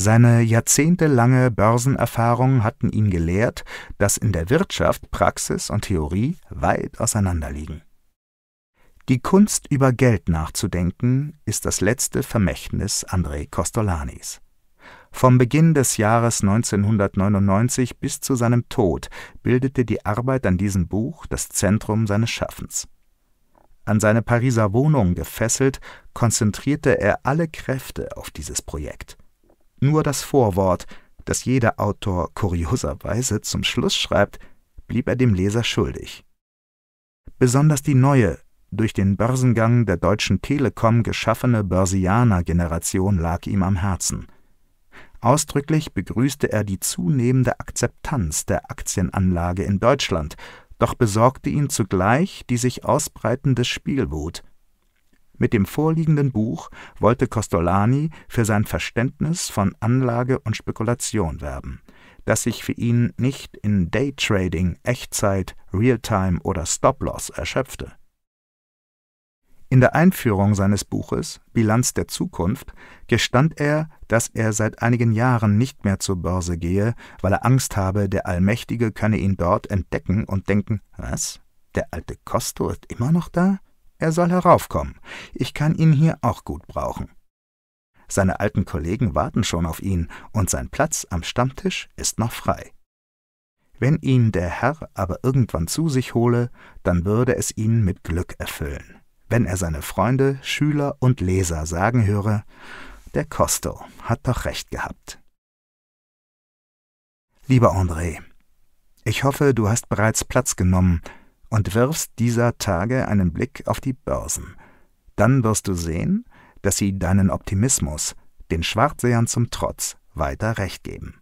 Seine jahrzehntelange Börsenerfahrung hatten ihn gelehrt, dass in der Wirtschaft Praxis und Theorie weit auseinanderliegen. Die Kunst, über Geld nachzudenken, ist das letzte Vermächtnis Andrei Costolanis. Vom Beginn des Jahres 1999 bis zu seinem Tod bildete die Arbeit an diesem Buch das Zentrum seines Schaffens. An seine Pariser Wohnung gefesselt, konzentrierte er alle Kräfte auf dieses Projekt. Nur das Vorwort, das jeder Autor kurioserweise zum Schluss schreibt, blieb er dem Leser schuldig. Besonders die neue, durch den Börsengang der Deutschen Telekom geschaffene Börsianer-Generation lag ihm am Herzen. Ausdrücklich begrüßte er die zunehmende Akzeptanz der Aktienanlage in Deutschland, doch besorgte ihn zugleich die sich ausbreitende Spielwut mit dem vorliegenden Buch wollte Costolani für sein Verständnis von Anlage und Spekulation werben, das sich für ihn nicht in Daytrading, Echtzeit, Realtime oder Stop-Loss erschöpfte. In der Einführung seines Buches Bilanz der Zukunft gestand er, dass er seit einigen Jahren nicht mehr zur Börse gehe, weil er Angst habe, der Allmächtige könne ihn dort entdecken und denken, was? Der alte Costo ist immer noch da? Er soll heraufkommen. Ich kann ihn hier auch gut brauchen. Seine alten Kollegen warten schon auf ihn und sein Platz am Stammtisch ist noch frei. Wenn ihn der Herr aber irgendwann zu sich hole, dann würde es ihn mit Glück erfüllen, wenn er seine Freunde, Schüler und Leser sagen höre, der Costo hat doch recht gehabt. Lieber André, ich hoffe, du hast bereits Platz genommen, und wirfst dieser Tage einen Blick auf die Börsen. Dann wirst du sehen, dass sie deinen Optimismus, den Schwarzsehern zum Trotz, weiter recht geben.